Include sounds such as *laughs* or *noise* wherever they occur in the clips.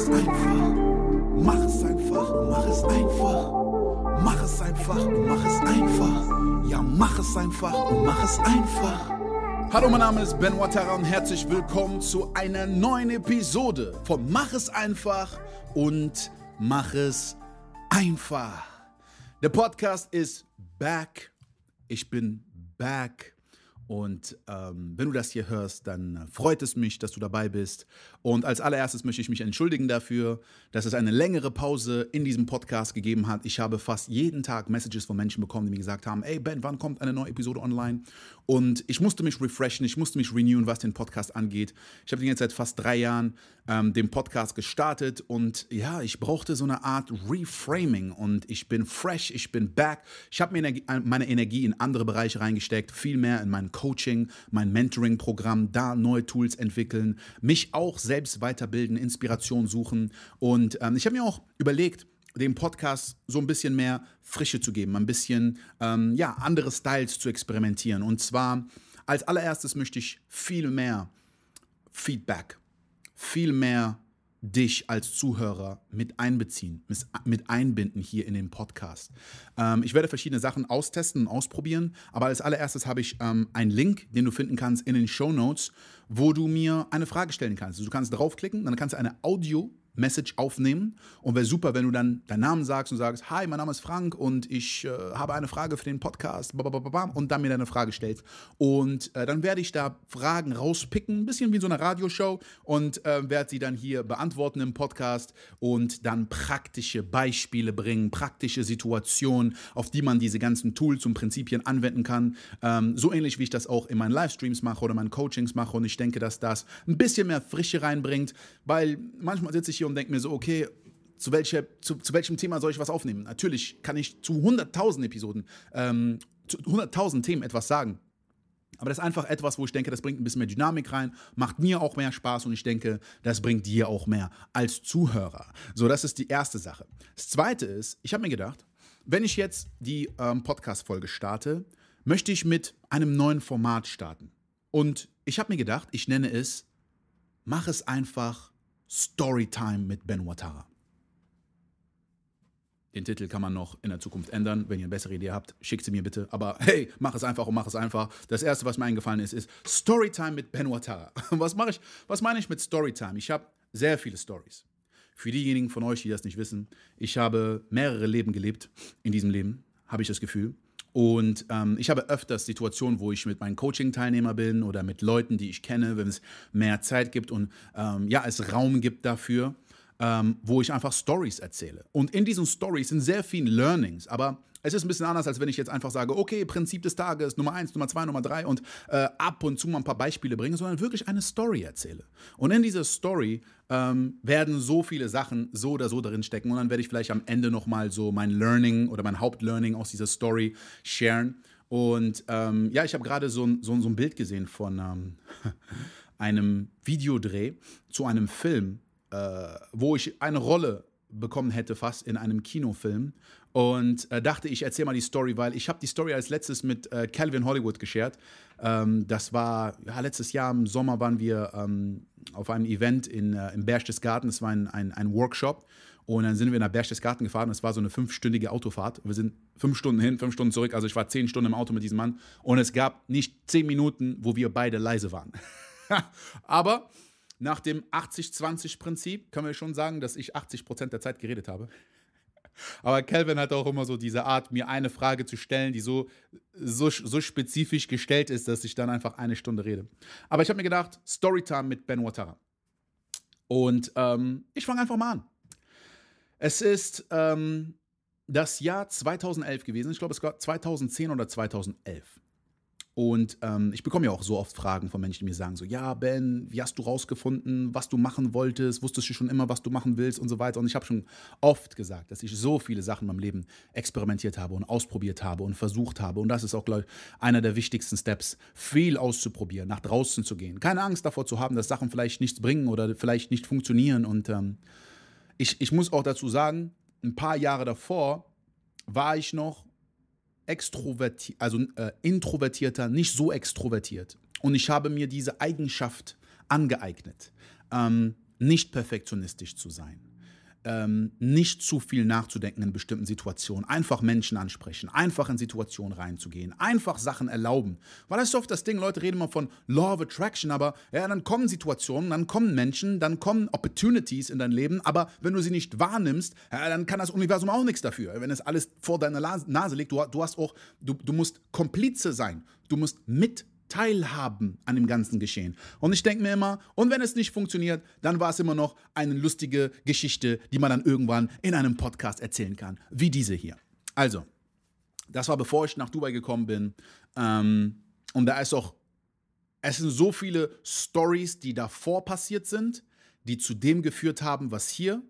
es einfach. Mach es einfach mach es einfach. Mach es einfach mach es einfach. Ja, mach es einfach mach es einfach. Hallo, mein Name ist Ben Watara und herzlich willkommen zu einer neuen Episode von Mach es einfach und mach es einfach. Der Podcast ist back. Ich bin back. Und ähm, wenn du das hier hörst, dann äh, freut es mich, dass du dabei bist. Und als allererstes möchte ich mich entschuldigen dafür, dass es eine längere Pause in diesem Podcast gegeben hat. Ich habe fast jeden Tag Messages von Menschen bekommen, die mir gesagt haben, ey Ben, wann kommt eine neue Episode online? Und ich musste mich refreshen, ich musste mich renewen, was den Podcast angeht. Ich habe den jetzt seit fast drei Jahren ähm, den Podcast gestartet und ja, ich brauchte so eine Art Reframing und ich bin fresh, ich bin back. Ich habe äh, meine Energie in andere Bereiche reingesteckt, viel mehr in mein Coaching, mein Mentoring-Programm, da neue Tools entwickeln, mich auch selbst selbst weiterbilden, Inspiration suchen. Und ähm, ich habe mir auch überlegt, dem Podcast so ein bisschen mehr Frische zu geben, ein bisschen ähm, ja, andere Styles zu experimentieren. Und zwar als allererstes möchte ich viel mehr Feedback, viel mehr dich als Zuhörer mit einbeziehen, mit einbinden hier in den Podcast. Ähm, ich werde verschiedene Sachen austesten und ausprobieren, aber als allererstes habe ich ähm, einen Link, den du finden kannst in den Show Notes, wo du mir eine Frage stellen kannst. Also du kannst draufklicken, dann kannst du eine Audio Message aufnehmen. Und wäre super, wenn du dann deinen Namen sagst und sagst, hi, mein Name ist Frank und ich äh, habe eine Frage für den Podcast und dann mir deine Frage stellst. Und äh, dann werde ich da Fragen rauspicken, ein bisschen wie in so einer Radioshow und äh, werde sie dann hier beantworten im Podcast und dann praktische Beispiele bringen, praktische Situationen, auf die man diese ganzen Tools und Prinzipien anwenden kann. Ähm, so ähnlich wie ich das auch in meinen Livestreams mache oder meinen Coachings mache. Und ich denke, dass das ein bisschen mehr Frische reinbringt, weil manchmal sitze ich hier und und denke mir so, okay, zu, welche, zu, zu, welchem Thema soll ich was aufnehmen? Natürlich kann ich zu 100.000 Episoden, ähm, zu 100.000 Themen etwas sagen. Aber das ist einfach etwas, wo ich denke, das bringt ein bisschen mehr Dynamik rein, macht mir auch mehr Spaß und ich denke, das bringt dir auch mehr als Zuhörer. So, das ist die erste Sache. Das zweite ist, ich habe mir gedacht, wenn ich jetzt die ähm, Podcast-Folge starte, möchte ich mit einem neuen Format starten. Und ich habe mir gedacht, ich nenne es, mach es einfach Storytime mit Ben Watara. Den Titel kann man noch in der Zukunft ändern. Wenn ihr eine bessere Idee habt, schickt sie mir bitte. Aber hey, mach es einfach und mach es einfach. Das erste, was mir eingefallen ist, ist Storytime mit Ben Watara. *laughs* Was mache ich? Was meine ich mit Storytime? Ich habe sehr viele Stories. Für diejenigen von euch, die das nicht wissen, ich habe mehrere Leben gelebt. In diesem Leben habe ich das Gefühl. Und ähm, ich habe öfters Situationen, wo ich mit meinen Coaching-Teilnehmer bin oder mit Leuten, die ich kenne, wenn es mehr Zeit gibt und ähm, ja, es Raum gibt dafür ähm, wo ich einfach Stories erzähle. Und in diesen Stories sind sehr viele Learnings, aber es ist ein bisschen anders, als wenn ich jetzt einfach sage, okay, Prinzip des Tages, Nummer eins, Nummer zwei, Nummer drei und äh, ab und zu mal ein paar Beispiele bringe, sondern wirklich eine Story erzähle. Und in dieser Story ähm, werden so viele Sachen so oder so drin stecken und dann werde ich vielleicht am Ende nochmal so mein Learning oder mein Hauptlearning aus dieser Story sharen. Und ähm, ja, ich habe gerade so, so, so, ein Bild gesehen von ähm, *laughs* einem Videodreh zu einem Film, äh, wo ich eine Rolle bekommen hätte fast in einem Kinofilm und äh, dachte, ich erzähle mal die Story, weil ich habe die Story als letztes mit äh, Calvin Hollywood geshared. Ähm, das war ja, letztes Jahr im Sommer waren wir ähm, auf einem Event in, äh, im Berchtesgaden. Das war ein, ein, ein, Workshop und dann sind wir nach Berchtesgaden gefahren. Das war so eine fünfstündige Autofahrt. Wir sind fünf Stunden hin, fünf Stunden zurück. Also ich war zehn Stunden im Auto mit diesem Mann und es gab nicht zehn Minuten, wo wir beide leise waren. *laughs* Aber nach dem 80-20-Prinzip Können wir schon sagen, dass ich 80% der Zeit geredet habe. Aber Calvin hat auch immer so diese Art, mir eine Frage zu stellen, die so, so, so spezifisch gestellt ist, dass ich dann einfach eine Stunde rede. Aber ich habe mir gedacht, Storytime mit Ben Watara. Und ähm, ich fange einfach mal an. Es ist ähm, das Jahr 2011 gewesen. Ich glaube, es war 2010 oder 2011. Und ähm, ich bekomme ja auch so oft Fragen von Menschen, die mir sagen so, ja, Ben, wie hast du rausgefunden, was du machen wolltest? Wusstest du schon immer, was du machen willst und so weiter? Und ich habe schon oft gesagt, dass ich so viele Sachen in meinem Leben experimentiert habe und ausprobiert habe und versucht habe. Und das ist auch, glaube ich, einer der wichtigsten Steps, viel auszuprobieren, nach draußen zu gehen. Keine Angst davor zu haben, dass Sachen vielleicht nichts bringen oder vielleicht nicht funktionieren. Und ähm, ich, ich muss auch dazu sagen, ein paar Jahre davor war ich noch extrovertiert, also äh, introvertierter, nicht so extrovertiert. Und ich habe mir diese Eigenschaft angeeignet, ähm, nicht perfektionistisch zu sein ähm, nicht zu viel nachzudenken in bestimmten Situationen. Einfach Menschen ansprechen, einfach in Situationen reinzugehen, einfach Sachen erlauben. Weil das ist oft das Ding, Leute reden immer von Law of Attraction, aber ja, dann kommen Situationen, dann kommen Menschen, dann kommen Opportunities in dein Leben, aber wenn du sie nicht wahrnimmst, ja, dann kann das Universum auch nichts dafür. Wenn es alles vor deiner Nase liegt, du, du hast auch, du, du musst Komplize sein, du musst mit teilhaben an dem ganzen Geschehen. Und ich denke mir immer, und wenn es nicht funktioniert, dann war es immer noch eine lustige Geschichte, die man dann irgendwann in einem Podcast erzählen kann, wie diese hier. Also, das war bevor ich nach Dubai gekommen bin. Ähm, und da ist auch, es sind so viele Stories, die davor passiert sind, die zu dem geführt haben, was hier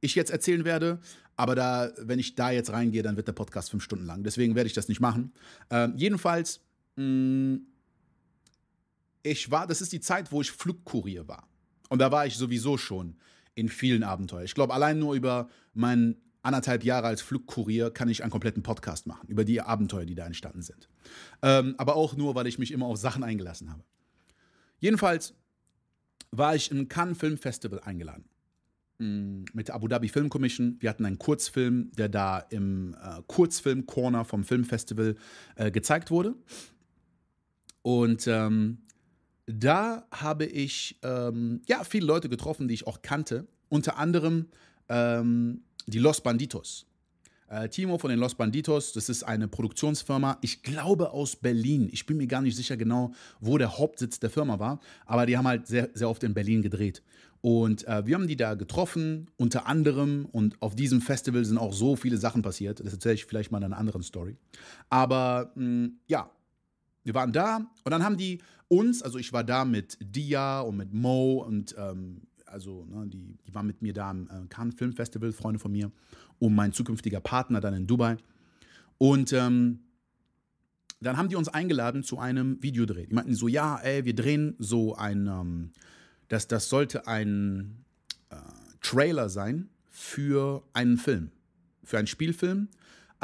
ich jetzt erzählen werde. Aber da, wenn ich da jetzt reingehe, dann wird der Podcast fünf Stunden lang. Deswegen werde ich das nicht machen. Ähm, jedenfalls, mh, mm, ich war, das ist die Zeit, wo ich Flugkurier war. Und da war ich sowieso schon in vielen Abenteuern. Ich glaube, allein nur über meinen anderthalb Jahre als Flugkurier kann ich einen kompletten Podcast machen, über die Abenteuer, die da entstanden sind. Ähm, aber auch nur, weil ich mich immer auf Sachen eingelassen habe. Jedenfalls war ich im Cannes Film Festival eingeladen. Mm, mit der Abu Dhabi Film Commission. Wir hatten einen Kurzfilm, der da im äh, Kurzfilm-Corner vom Filmfestival äh, gezeigt wurde. Und ähm, da habe ich ähm, ja, viele Leute getroffen, die ich auch kannte. Unter anderem ähm, die Los Banditos. Äh, Timo von den Los Banditos, das ist eine Produktionsfirma, ich glaube aus Berlin. Ich bin mir gar nicht sicher genau, wo der Hauptsitz der Firma war, aber die haben halt sehr, sehr oft in Berlin gedreht. Und äh, wir haben die da getroffen, unter anderem. Und auf diesem Festival sind auch so viele Sachen passiert. Das erzähle ich vielleicht mal in einer anderen Story. Aber mh, mm, ja, wir waren da und dann haben die uns, also ich war da mit Dia und mit Mo und ähm, also ne, die, die waren mit mir da am äh, Cannes Film Festival, Freunde von mir, und mein zukünftiger Partner dann in Dubai. Und ähm, dann haben die uns eingeladen zu einem Videodreh. Die meinten so, ja, ey, wir drehen so ein, ähm, das, das sollte ein äh, Trailer sein für einen Film, für einen Spielfilm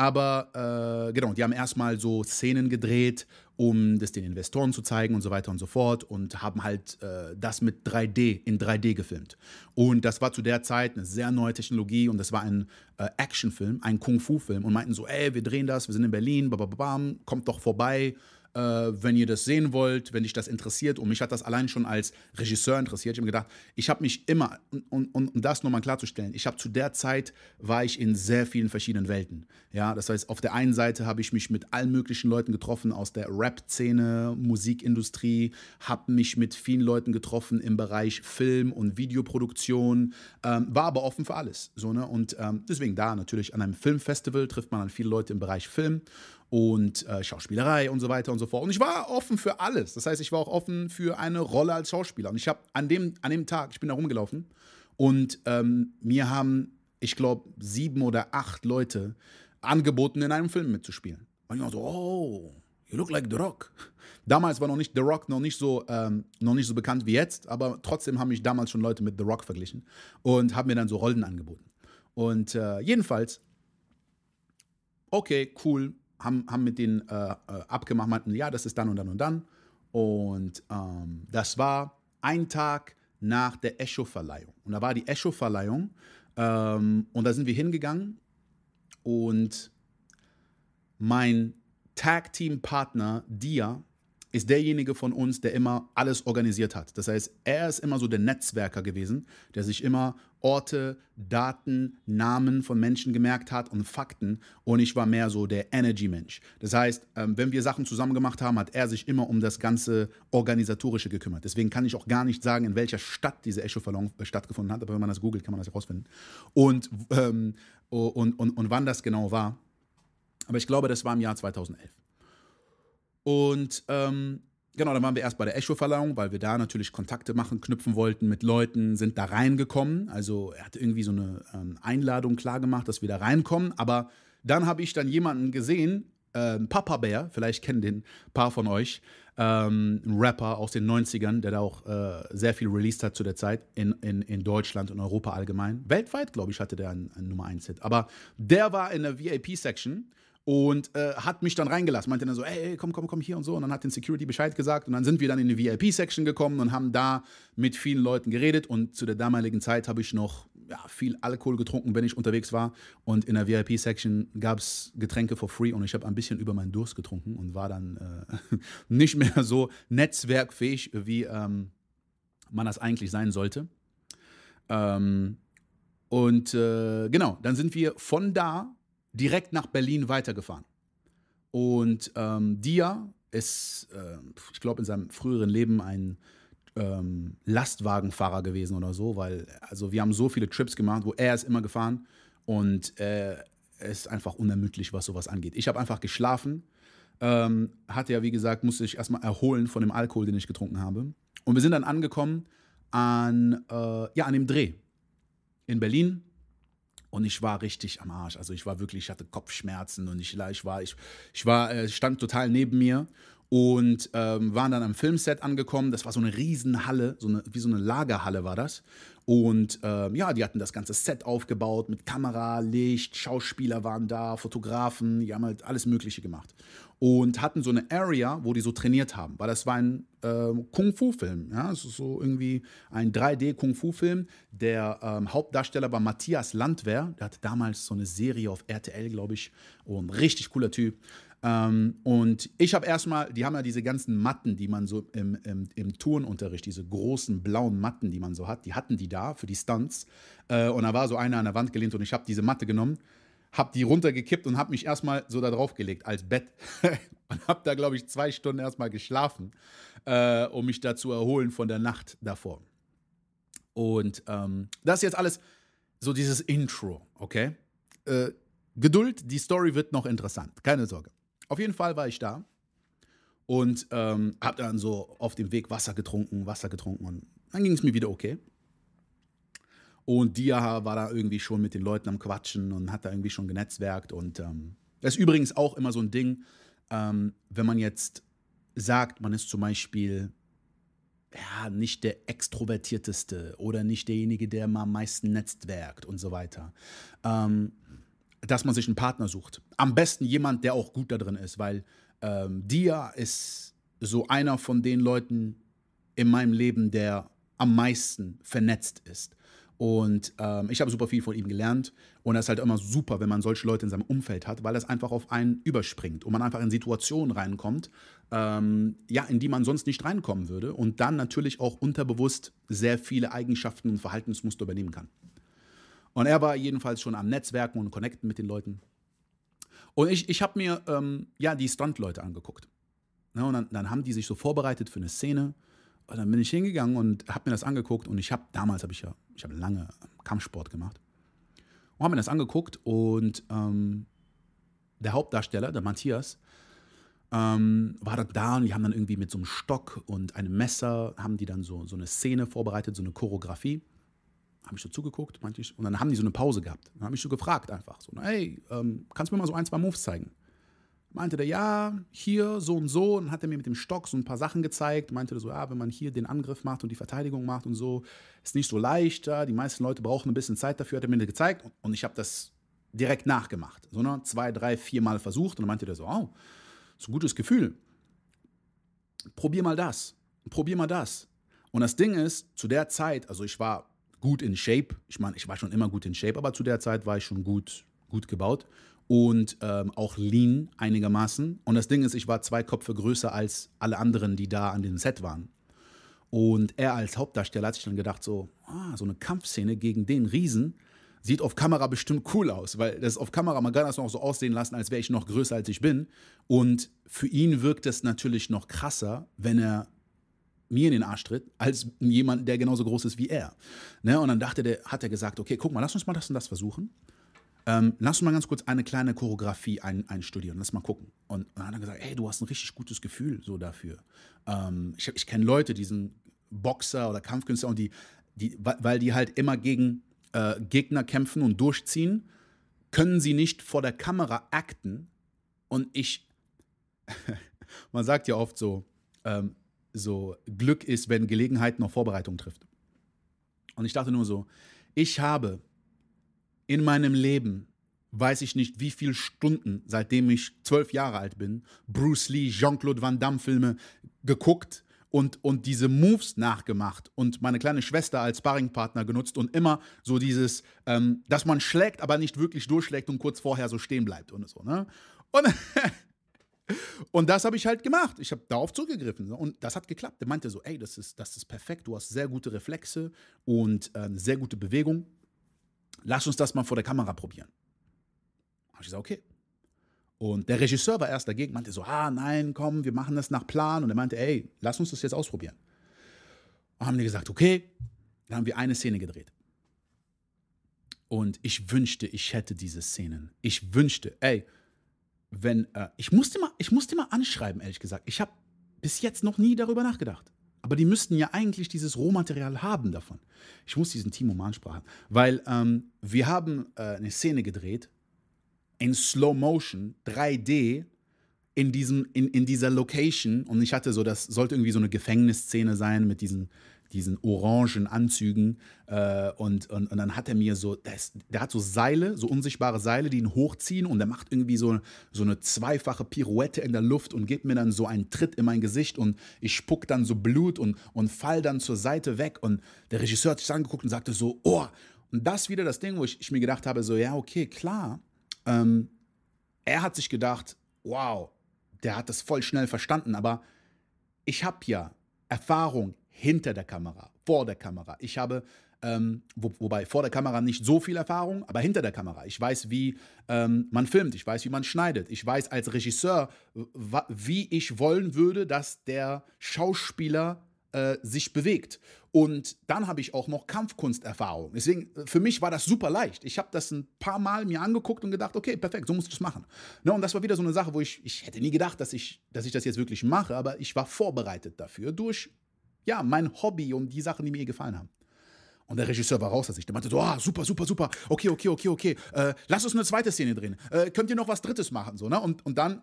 aber äh, genau, die haben erstmal so Szenen gedreht, um das den Investoren zu zeigen und so weiter und so fort und haben halt äh, das mit 3D in 3D gefilmt. Und das war zu der Zeit eine sehr neue Technologie und das war ein äh, Actionfilm, ein Kung-Fu-Film und meinten so, ey, wir drehen das, wir sind in Berlin, bababam, kommt doch vorbei, äh, wenn ihr das sehen wollt, wenn dich das interessiert, und mich hat das allein schon als Regisseur interessiert, ich habe mir gedacht, ich habe mich immer, und, und, um das nochmal klarzustellen, ich habe zu der Zeit, war ich in sehr vielen verschiedenen Welten. Ja, das heißt, auf der einen Seite habe ich mich mit allen möglichen Leuten getroffen aus der Rap-Szene, Musikindustrie, habe mich mit vielen Leuten getroffen im Bereich Film und Videoproduktion, ähm, war aber offen für alles. So, ne? Und ähm, deswegen da natürlich an einem Filmfestival trifft man dann viele Leute im Bereich Film und äh, Schauspielerei und so weiter und so fort. Und ich war offen für alles. Das heißt, ich war auch offen für eine Rolle als Schauspieler. Und ich habe an dem, an dem Tag, ich bin da rumgelaufen und ähm, mir haben, ich glaube, sieben oder acht Leute angeboten, in einem Film mitzuspielen. Und ich war so, oh, you look like The Rock. Damals war noch nicht The Rock noch nicht so, ähm, noch nicht so bekannt wie jetzt, aber trotzdem haben mich damals schon Leute mit The Rock verglichen und haben mir dann so Rollen angeboten. Und äh, jedenfalls, okay, cool, haben, haben mit denen äh, äh, abgemacht, meinten, ja, das ist dann und dann und dann. Und ähm, das war ein Tag nach der echo verleihung Und da war die echo verleihung ähm, und da sind wir hingegangen und mein Tag-Team-Partner Dia ist derjenige von uns, der immer alles organisiert hat. Das heißt, er ist immer so der Netzwerker gewesen, der sich immer Orte, Daten, Namen von Menschen gemerkt hat und Fakten. Und ich war mehr so der Energy-Mensch. Das heißt, ähm, wenn wir Sachen zusammen gemacht haben, hat er sich immer um das ganze Organisatorische gekümmert. Deswegen kann ich auch gar nicht sagen, in welcher Stadt diese Echo-Verlon äh, stattgefunden hat. Aber wenn man das googelt, kann man das herausfinden. Und, ähm, und, und, und wann das genau war. Aber ich glaube, das war im Jahr 2011. Und ähm, genau, dann waren wir erst bei der Echo-Verleihung, weil wir da natürlich Kontakte machen, knüpfen wollten mit Leuten, sind da reingekommen. Also er hat irgendwie so eine ähm, Einladung klargemacht, dass wir da reinkommen. Aber dann habe ich dann jemanden gesehen, ähm, Papa Bär, vielleicht kennen den ein paar von euch, ähm, ein Rapper aus den 90ern, der da auch äh, sehr viel released hat zu der Zeit in, in, in Deutschland und Europa allgemein. Weltweit, glaube ich, hatte der ein, ein Nummer 1-Hit. Aber der war in der VIP-Section und äh, hat mich dann reingelassen. Meinte dann so, ey, komm, komm, komm hier und so. Und dann hat den Security Bescheid gesagt und dann sind wir dann in die VIP-Section gekommen und haben da mit vielen Leuten geredet. Und zu der damaligen Zeit habe ich noch ja, viel Alkohol getrunken, wenn ich unterwegs war. Und in der VIP-Section gab es Getränke for free und ich habe ein bisschen über meinen Durst getrunken und war dann äh, *laughs* nicht mehr so netzwerkfähig, wie ähm, man das eigentlich sein sollte. Ähm, und äh, genau, dann sind wir von da direkt nach Berlin weitergefahren. Und ähm, Dia ist, äh, ich glaube, in seinem früheren Leben ein ähm, Lastwagenfahrer gewesen oder so, weil, also wir haben so viele Trips gemacht, wo er ist immer gefahren und äh, ist einfach unermüdlich, was sowas angeht. Ich habe einfach geschlafen, ähm, hatte ja, wie gesagt, musste ich erstmal erholen von dem Alkohol, den ich getrunken habe. Und wir sind dann angekommen an, äh, ja, an dem Dreh in Berlin und ich war richtig am Arsch. Also ich war wirklich, ich hatte Kopfschmerzen und ich, ich war, ich, ich war, äh, stand total neben mir und ähm, waren dann am Filmset angekommen. Das war so eine Riesenhalle, so eine, wie so eine Lagerhalle war das. Und ähm, ja, die hatten das ganze Set aufgebaut mit Kamera, Licht, Schauspieler waren da, Fotografen, die haben halt alles Mögliche gemacht und hatten so eine Area, wo die so trainiert haben, weil das war ein äh, Kung-Fu-Film. Ja? Es ist so irgendwie ein 3D-Kung-Fu-Film. Der ähm, Hauptdarsteller war Matthias Landwehr. Der hatte damals so eine Serie auf RTL, glaube ich. Und oh, richtig cooler Typ. Ähm, und ich habe erstmal, die haben ja diese ganzen Matten, die man so im, im, im, Turnunterricht, diese großen blauen Matten, die man so hat, die hatten die da für die Stunts. Äh, und da war so einer an der Wand gelehnt und ich habe diese Matte genommen hab die runtergekippt und hab mich erstmal so da drauf gelegt als Bett *laughs* und hab da, glaube ich, zwei Stunden erstmal geschlafen, äh, um mich da zu erholen von der Nacht davor. Und ähm, das ist jetzt alles so dieses Intro, okay? Äh, Geduld, die Story wird noch interessant, keine Sorge. Auf jeden Fall war ich da und ähm, habe dann so auf dem Weg Wasser getrunken, Wasser getrunken und dann ging es mir wieder okay. Und Dia war da irgendwie schon mit den Leuten am Quatschen und hat da irgendwie schon genetzwerkt. Und ähm, das ist übrigens auch immer so ein Ding, ähm, wenn man jetzt sagt, man ist zum Beispiel ja, nicht der Extrovertierteste oder nicht derjenige, der mal am meisten netzwerkt und so weiter. Ähm, dass man sich einen Partner sucht. Am besten jemand, der auch gut da drin ist, weil ähm, Dia ist so einer von den Leuten in meinem Leben, der am meisten vernetzt ist. Und ähm, ich habe super viel von ihm gelernt. Und das ist halt immer super, wenn man solche Leute in seinem Umfeld hat, weil das einfach auf einen überspringt und man einfach in Situationen reinkommt, ähm, ja, in die man sonst nicht reinkommen würde. Und dann natürlich auch unterbewusst sehr viele Eigenschaften und Verhaltensmuster übernehmen kann. Und er war jedenfalls schon am Netzwerken und Connecten mit den Leuten. Und ich, ich habe mir ähm, ja die Stunt-Leute angeguckt. Ja, ne, und dann, dann haben die sich so vorbereitet für eine Szene und dann bin ich hingegangen und habe mir das angeguckt und ich habe damals habe ich ja, ich habe lange Kampfsport gemacht und habe mir das angeguckt und ähm, der Hauptdarsteller, der Matthias, ähm, war dann da und die haben dann irgendwie mit so einem Stock und einem Messer haben die dann so, so eine Szene vorbereitet, so eine Choreografie. Habe ich so zugeguckt, meinte ich. Und dann haben die so eine Pause gehabt. Dann habe ich so gefragt einfach so, hey, ähm, kannst du mir mal so ein, zwei Moves zeigen? meinte der, ja, hier so und so, und hat er mir mit dem Stock so ein paar Sachen gezeigt, meinte der so, ja, wenn man hier den Angriff macht und die Verteidigung macht und so, ist nicht so leicht, die meisten Leute brauchen ein bisschen Zeit dafür, hat er mir gezeigt und ich habe das direkt nachgemacht, sondern zwei, drei, vier Mal versucht und dann meinte der so, oh, so ein gutes Gefühl, probier mal das, probier mal das. Und das Ding ist, zu der Zeit, also ich war gut in Shape, ich meine, ich war schon immer gut in Shape, aber zu der Zeit war ich schon gut, gut gebaut und ähm, auch lean einigermaßen. Und das Ding ist, ich war zwei Köpfe größer als alle anderen, die da an dem Set waren. Und er als Hauptdarsteller hat sich dann gedacht, so, ah, so eine Kampfszene gegen den Riesen sieht auf Kamera bestimmt cool aus, weil das auf Kamera, man kann das noch so aussehen lassen, als wäre ich noch größer, als ich bin. Und für ihn wirkt das natürlich noch krasser, wenn er mir in den Arsch tritt, als jemand, der genauso groß ist wie er. Ne? Und dann dachte der, hat er gesagt, okay, guck mal, lass uns mal das und das versuchen ähm, lass uns mal ganz kurz eine kleine Choreografie ein, einstudieren, lass mal gucken. Und dann hat er gesagt, hey, du hast ein richtig gutes Gefühl so dafür. Ähm, ich ich kenne Leute, die sind Boxer oder Kampfkünstler und die, die weil die halt immer gegen äh, Gegner kämpfen und durchziehen, können sie nicht vor der Kamera acten. Und ich, *laughs* man sagt ja oft so, ähm, so Glück ist, wenn Gelegenheit noch Vorbereitung trifft. Und ich dachte nur so, ich habe in meinem Leben weiß ich nicht, wie viele Stunden, seitdem ich zwölf Jahre alt bin, Bruce Lee, Jean-Claude Van Damme-Filme geguckt und, und diese Moves nachgemacht und meine kleine Schwester als Sparringpartner genutzt und immer so dieses, ähm, dass man schlägt, aber nicht wirklich durchschlägt und kurz vorher so stehen bleibt und so. Ne? Und, *laughs* und das habe ich halt gemacht. Ich habe darauf zurückgegriffen ne? und das hat geklappt. Er meinte so, ey, das ist, das ist perfekt, du hast sehr gute Reflexe und äh, sehr gute Bewegung lass uns das mal vor der Kamera probieren. Habe ich gesagt, okay. Und der Regisseur war erst dagegen, meinte so, ah nein, komm, wir machen das nach Plan. Und er meinte, ey, lass uns das jetzt ausprobieren. Und haben die gesagt, okay. Dann haben wir eine Szene gedreht. Und ich wünschte, ich hätte diese Szenen. Ich wünschte, ey, wenn, äh, ich musste mal, ich musste mal anschreiben, ehrlich gesagt. Ich habe bis jetzt noch nie darüber nachgedacht. Aber die müssten ja eigentlich dieses Rohmaterial haben davon. Ich muss diesen Timo Mann sprachen, weil ähm, wir haben äh, eine Szene gedreht in Slow Motion, 3D, in, diesem, in, in dieser Location und ich hatte so, das sollte irgendwie so eine Gefängnisszene sein mit diesen diesen orangen Anzügen. Äh, und, und, und dann hat er mir so, der, ist, der, hat so Seile, so unsichtbare Seile, die ihn hochziehen und er macht irgendwie so, so eine zweifache Pirouette in der Luft und gibt mir dann so einen Tritt in mein Gesicht und ich spuck dann so Blut und, und fall dann zur Seite weg. Und der Regisseur hat sich angeguckt und sagte so, oh, und das wieder das Ding, wo ich, ich mir gedacht habe, so, ja, okay, klar. Ähm, er hat sich gedacht, wow, der hat das voll schnell verstanden, aber ich habe ja Erfahrung, hinter der Kamera, vor der Kamera. Ich habe, ähm, wo, wobei vor der Kamera nicht so viel Erfahrung, aber hinter der Kamera. Ich weiß, wie ähm, man filmt, ich weiß, wie man schneidet. Ich weiß als Regisseur, wie ich wollen würde, dass der Schauspieler äh, sich bewegt. Und dann habe ich auch noch Kampfkunsterfahrung. Deswegen, äh, für mich war das super leicht. Ich habe das ein paar Mal mir angeguckt und gedacht, okay, perfekt, so muss ich das machen. Ne, und das war wieder so eine Sache, wo ich, ich hätte nie gedacht, dass ich, dass ich das jetzt wirklich mache, aber ich war vorbereitet dafür durch ja, mein Hobby und die Sachen, die mir gefallen haben. Und der Regisseur war raus, dass ich der meinte so, ah, super, super, super, okay, okay, okay, okay, äh, lass uns eine zweite Szene drehen. Äh, könnt ihr noch was Drittes machen? So, ne? und, und dann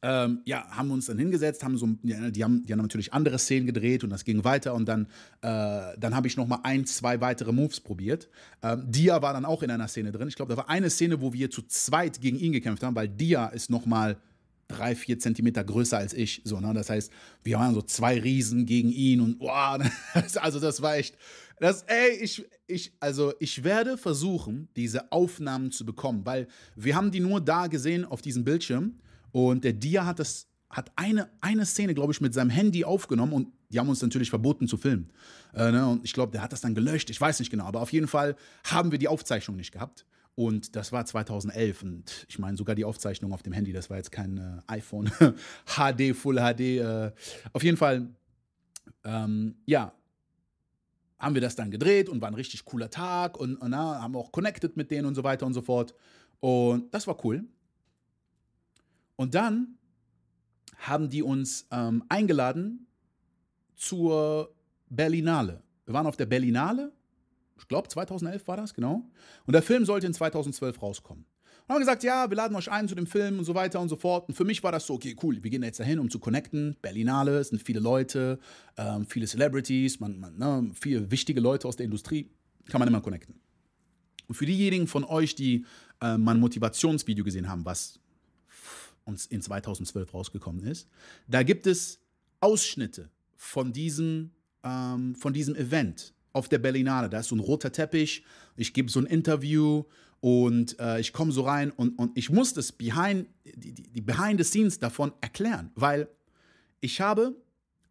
ähm, ja, haben uns dann hingesetzt, haben so, die, haben, die haben natürlich andere Szenen gedreht und das ging weiter und dann, äh, dann habe ich nochmal ein, zwei weitere Moves probiert. Ähm, Dia war dann auch in einer Szene drin. Ich glaube, da war eine Szene, wo wir zu zweit gegen ihn gekämpft haben, weil Dia ist nochmal drei, vier Zentimeter größer als ich. So, ne? Das heißt, wir waren so zwei Riesen gegen ihn und wow, *laughs* also das war echt. Das, ey, ich, ich, also ich werde versuchen, diese Aufnahmen zu bekommen, weil wir haben die nur da gesehen auf diesem Bildschirm und der Dia hat das, hat eine, eine Szene, glaube ich, mit seinem Handy aufgenommen und die haben uns natürlich verboten zu filmen. Äh, ne? Und ich glaube, der hat das dann gelöscht, ich weiß nicht genau, aber auf jeden Fall haben wir die Aufzeichnung nicht gehabt. Und das war 2011. Und ich meine, sogar die Aufzeichnung auf dem Handy, das war jetzt kein äh, iPhone HD, *laughs* Full HD. Äh, auf jeden Fall, ähm, ja, haben wir das dann gedreht und war ein richtig cooler Tag und, und na, haben auch connected mit denen und so weiter und so fort. Und das war cool. Und dann haben die uns ähm, eingeladen zur Berlinale. Wir waren auf der Berlinale ich glaube, 2011 war das, genau. Und der Film sollte in 2012 rauskommen. Und haben gesagt, ja, wir laden euch ein zu dem Film und so weiter und so fort. Und für mich war das so, okay, cool, wir gehen jetzt dahin, um zu connecten. Berlinale, es sind viele Leute, ähm, viele Celebrities, man, man, ne, viele wichtige Leute aus der Industrie, kann man immer connecten. Und für diejenigen von euch, die äh, mein Motivationsvideo gesehen haben, was uns in 2012 rausgekommen ist, da gibt es Ausschnitte von diesem, ähm, von diesem Event auf der Berlinale. Da ist so ein roter Teppich, ich gebe so ein Interview und äh, ich komme so rein und, und ich muss das behind, die, die, Behind the Scenes davon erklären, weil ich habe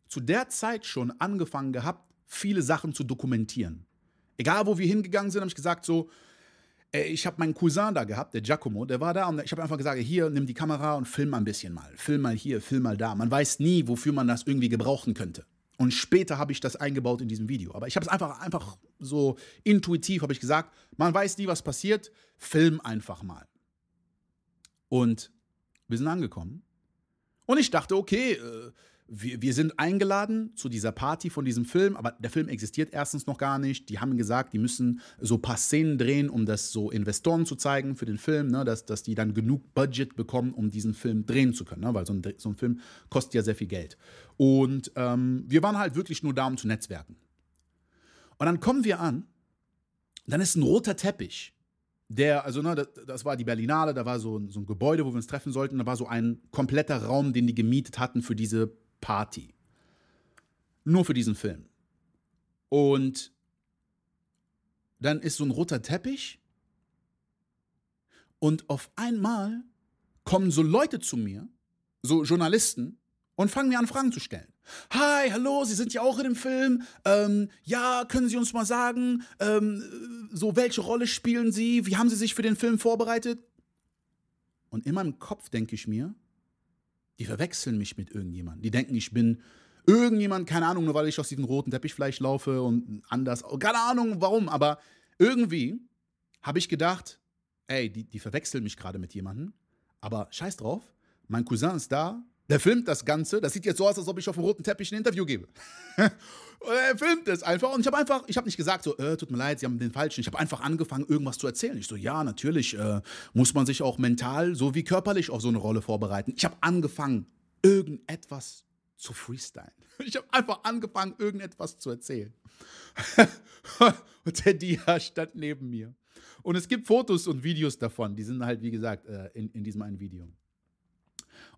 zu der Zeit schon angefangen gehabt, viele Sachen zu dokumentieren. Egal, wo wir hingegangen sind, habe ich gesagt so, ich habe meinen Cousin da gehabt, der Giacomo, der war da und ich habe einfach gesagt, hier, nimm die Kamera und film mal ein bisschen mal. Film mal hier, film mal da. Man weiß nie, wofür man das irgendwie gebrauchen könnte. Und später habe ich das eingebaut in diesem Video. Aber ich habe es einfach, einfach so intuitiv, habe ich gesagt, man weiß nie, was passiert, film einfach mal. Und wir sind angekommen. Und ich dachte, okay, äh, wir, wir, sind eingeladen zu dieser Party von diesem Film, aber der Film existiert erstens noch gar nicht. Die haben gesagt, die müssen so ein paar Szenen drehen, um das so Investoren zu zeigen für den Film, ne? dass, dass die dann genug Budget bekommen, um diesen Film drehen zu können, ne? weil so ein, so ein Film kostet ja sehr viel Geld. Und ähm, wir waren halt wirklich nur da, um zu netzwerken. Und dann kommen wir an, dann ist ein roter Teppich der, also ne, das, das, war die Berlinale, da war so, so ein Gebäude, wo wir uns treffen sollten, da war so ein kompletter Raum, den die gemietet hatten für diese Party. Nur für diesen Film. Und dann ist so ein roter Teppich. Und auf einmal kommen so Leute zu mir, so Journalisten, und fangen mir an, Fragen zu stellen. Hi, hallo, Sie sind ja auch in dem Film. Ähm, ja, können Sie uns mal sagen, ähm, so welche Rolle spielen Sie? Wie haben Sie sich für den Film vorbereitet? Und in meinem Kopf denke ich mir, die verwechseln mich mit irgendjemandem. Die denken, ich bin irgendjemand, keine Ahnung, nur weil ich aus diesem roten Teppich vielleicht laufe und anders. Oh, keine Ahnung warum, aber irgendwie habe ich gedacht, ey, die, die verwechseln mich gerade mit jemandem. Aber scheiß drauf, mein Cousin ist da, der filmt das Ganze. Das sieht jetzt so aus, als ob ich auf dem roten Teppich ein Interview gebe. *laughs* er filmt es einfach. Und ich habe einfach, ich habe nicht gesagt, so, äh, tut mir leid, Sie haben den falschen. Ich habe einfach angefangen, irgendwas zu erzählen. Ich so, ja, natürlich äh, muss man sich auch mental sowie körperlich auf so eine Rolle vorbereiten. Ich habe angefangen, irgendetwas zu freestylen. *laughs* Ich habe einfach angefangen, irgendetwas zu erzählen. *laughs* und der Dia stand neben mir. Und es gibt Fotos und Videos davon. Die sind halt, wie gesagt, äh, in, in diesem einen Video.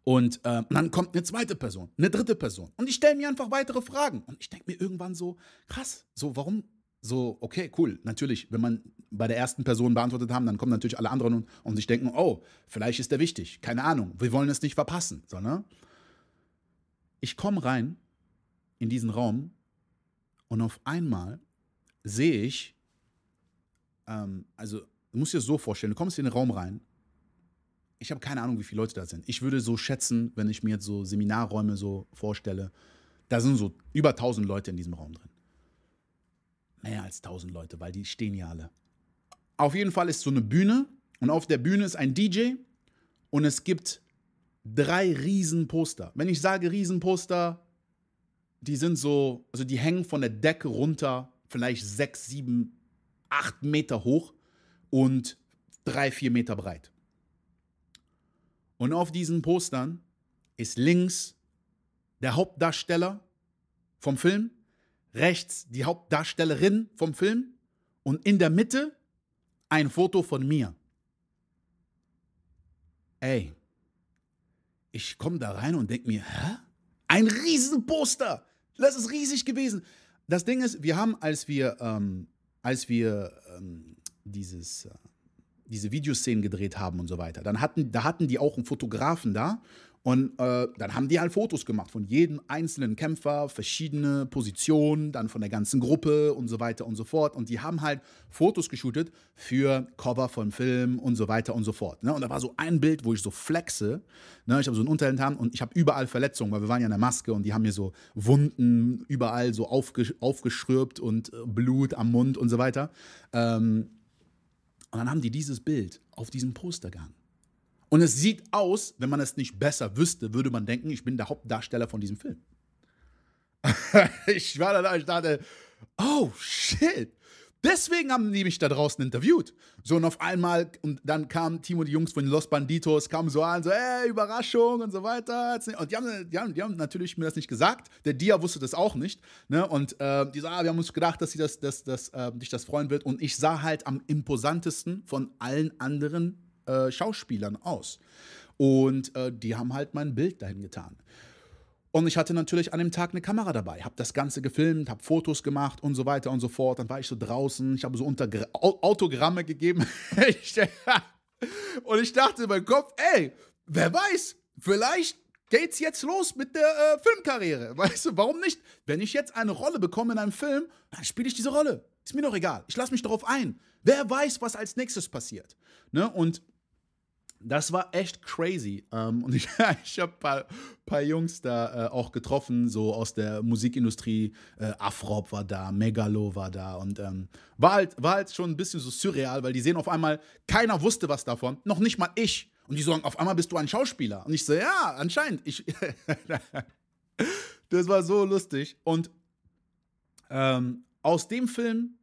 Und äh, dann kommt eine zweite Person, eine dritte Person. Und ich stelle mir einfach weitere Fragen. Und ich denke mir irgendwann so, krass, so warum so, okay, cool. Natürlich, wenn man bei der ersten Person beantwortet haben, dann kommen natürlich alle anderen und, und sich denken, oh, vielleicht ist der wichtig. Keine Ahnung, wir wollen es nicht verpassen. Sondern ich komme rein in diesen Raum und auf einmal sehe ich, ähm, also du musst dir so vorstellen, du kommst in den Raum rein ich habe keine Ahnung, wie viele Leute da sind. Ich würde so schätzen, wenn ich mir jetzt so Seminarräume so vorstelle, da sind so über 1000 Leute in diesem Raum drin. Mehr als 1000 Leute, weil die stehen ja alle. Auf jeden Fall ist so eine Bühne und auf der Bühne ist ein DJ und es gibt drei Riesenposter. Wenn ich sage Riesenposter, die sind so, also die hängen von der Decke runter, vielleicht sechs, sieben, acht Meter hoch und drei, vier Meter breit. Und auf diesen Postern ist links der Hauptdarsteller vom Film, rechts die Hauptdarstellerin vom Film und in der Mitte ein Foto von mir. Ey, ich komme da rein und denke mir, hä? Ein Riesenposter! Das ist riesig gewesen. Das Ding ist, wir haben, als wir, ähm, als wir ähm, dieses, äh, diese Videoszenen gedreht haben und so weiter. Dann hatten, da hatten die auch einen Fotografen da und äh, dann haben die halt Fotos gemacht von jedem einzelnen Kämpfer, verschiedene Positionen, dann von der ganzen Gruppe und so weiter und so fort. Und die haben halt Fotos geshootet für Cover von Filmen und so weiter und so fort. Ne? Und da war so ein Bild, wo ich so flexe. Ne? Ich habe so ein Unterhemd haben und ich habe überall Verletzungen, weil wir waren ja in der Maske und die haben mir so Wunden überall so aufgesch aufgeschrübt und äh, Blut am Mund und so weiter. Ähm, und dann haben die dieses Bild auf diesem Poster gehangen. Und es sieht aus, wenn man es nicht besser wüsste, würde man denken, ich bin der Hauptdarsteller von diesem Film. *laughs* ich war da, ich dachte, oh shit, Deswegen haben die mich da draußen interviewt. So, und auf einmal, und dann kamen Timo, die Jungs von den Los Banditos, kamen so an, so, ey, Überraschung und so weiter. Und die haben, die haben, die haben natürlich mir das nicht gesagt. Der Dia wusste das auch nicht. Ne? Und äh, die sagen, ah, wir haben uns gedacht, dass sie das, das, das, äh, dich das freuen wird. Und ich sah halt am imposantesten von allen anderen äh, Schauspielern aus. Und äh, die haben halt mein Bild dahin getan. Und ich hatte natürlich an dem Tag eine Kamera dabei, habe das Ganze gefilmt, habe Fotos gemacht und so weiter und so fort. Dann war ich so draußen, ich habe so Unter Autogramme gegeben. *laughs* *laughs* und ich dachte in meinem Kopf, ey, wer weiß, vielleicht geht's jetzt los mit der äh, Filmkarriere. *laughs* Weißt du, warum nicht? Wenn ich jetzt eine Rolle bekomme in einem Film, dann spiele ich diese Rolle. Ist mir doch egal. Ich lasse mich darauf ein. Wer weiß, was als nächstes passiert. Ne? Und das war echt crazy. Ähm, und *laughs* ich, ich habe ein paar, paar, Jungs da äh, auch getroffen, so aus der Musikindustrie. Äh, Afrop war da, Megalo war da und ähm, war, halt, war halt schon ein bisschen so surreal, weil die sehen auf einmal, keiner wusste was davon, noch nicht mal ich. Und die sagen, auf einmal bist du ein Schauspieler. Und ich so, ja, anscheinend. Ich *laughs* das war so lustig. Und ähm, aus dem Film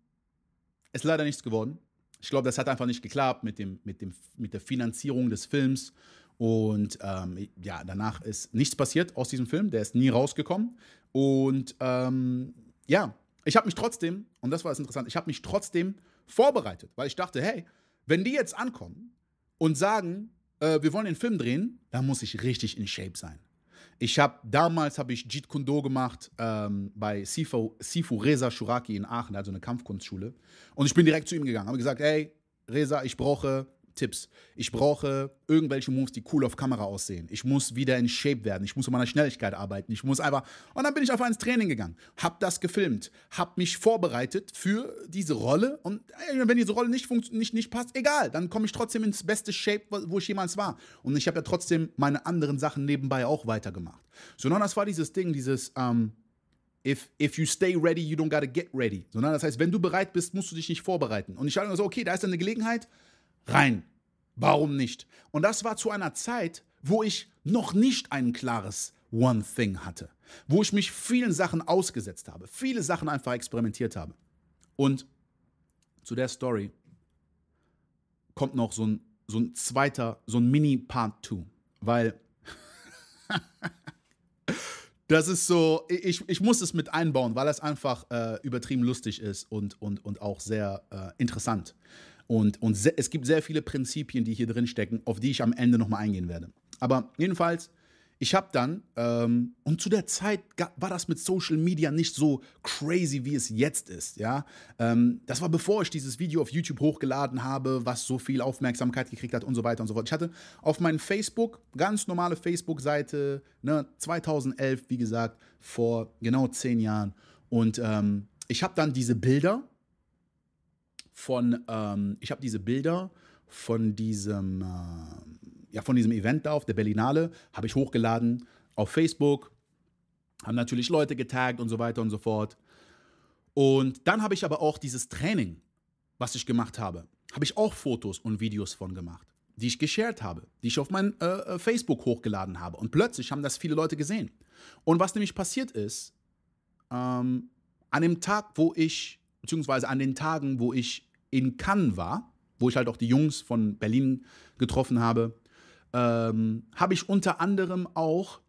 ist leider nichts geworden ich glaube, das hat einfach nicht geklappt mit, dem, mit, dem, mit der Finanzierung des Films. Und ähm, ja, danach ist nichts passiert aus diesem Film. Der ist nie rausgekommen. Und ähm, ja, ich habe mich trotzdem, und das war das Interessante, ich habe mich trotzdem vorbereitet, weil ich dachte, hey, wenn die jetzt ankommen und sagen, äh, wir wollen den Film drehen, dann muss ich richtig in Shape sein. Ich habe damals habe ich Jeet Kune Do gemacht ähm, bei Sifu, Sifu Reza Shuraki in Aachen, also eine Kampfkunstschule. Und ich bin direkt zu ihm gegangen, habe gesagt, hey Reza, ich brauche Tipps. Ich brauche irgendwelche Moves, die cool auf Kamera aussehen. Ich muss wieder in Shape werden. Ich muss an meiner Schnelligkeit arbeiten. Ich muss einfach. Und dann bin ich auf ins Training gegangen, hab das gefilmt, hab mich vorbereitet für diese Rolle. Und wenn diese Rolle nicht, nicht, nicht passt, egal, dann komme ich trotzdem ins beste Shape, wo ich jemals war. Und ich habe ja trotzdem meine anderen Sachen nebenbei auch weitergemacht. Sondern das war dieses Ding, dieses. Ähm, If, if you stay ready, you don't gotta get ready. Sondern das heißt, wenn du bereit bist, musst du dich nicht vorbereiten. Und ich sage so, okay, da ist eine Gelegenheit, rein. Warum nicht? Und das war zu einer Zeit, wo ich noch nicht ein klares One Thing hatte, wo ich mich vielen Sachen ausgesetzt habe, viele Sachen einfach experimentiert habe. Und zu der Story kommt noch so ein, so ein zweiter, so ein Mini-Part 2, weil *laughs* das ist so, ich, ich muss es mit einbauen, weil es einfach äh, übertrieben lustig ist und, und, und auch sehr äh, interessant. Und, und es gibt sehr viele Prinzipien, die hier drin stecken, auf die ich am Ende nochmal eingehen werde. Aber jedenfalls, ich habe dann, ähm, und zu der Zeit war das mit Social Media nicht so crazy, wie es jetzt ist, ja. Ähm, das war bevor ich dieses Video auf YouTube hochgeladen habe, was so viel Aufmerksamkeit gekriegt hat und so weiter und so fort. Ich hatte auf meinem Facebook, ganz normale Facebook-Seite, ne, 2011, wie gesagt, vor genau zehn Jahren. Und ähm, ich habe dann diese Bilder von, ähm, ich habe diese Bilder von diesem, äh, ja, von diesem Event da auf der Berlinale, habe ich hochgeladen auf Facebook, haben natürlich Leute getaggt und so weiter und so fort. Und dann habe ich aber auch dieses Training, was ich gemacht habe, habe ich auch Fotos und Videos von gemacht, die ich geshared habe, die ich auf mein äh, äh Facebook hochgeladen habe. Und plötzlich haben das viele Leute gesehen. Und was nämlich passiert ist, ähm, an dem Tag, wo ich, beziehungsweise an den Tagen, wo ich in Cannes war, wo ich halt auch die Jungs von Berlin getroffen habe, ähm, habe ich unter anderem auch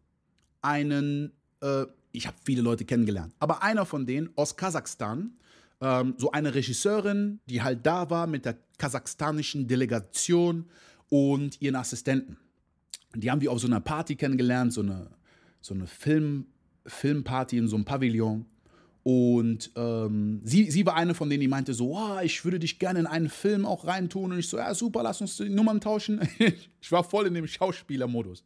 einen, äh, ich habe viele Leute kennengelernt, aber einer von denen aus Kasachstan, ähm, so eine Regisseurin, die halt da war mit der kasachstanischen Delegation und ihren Assistenten. Die haben wir auf so einer Party kennengelernt, so eine, so eine Film, Filmparty in so einem Pavillon. Und ähm, sie, sie war eine von denen, die meinte so, oh, ich würde dich gerne in einen Film auch reintun. Und ich so, ja super, lass uns die Nummern tauschen. *laughs* ich war voll in dem Schauspielermodus.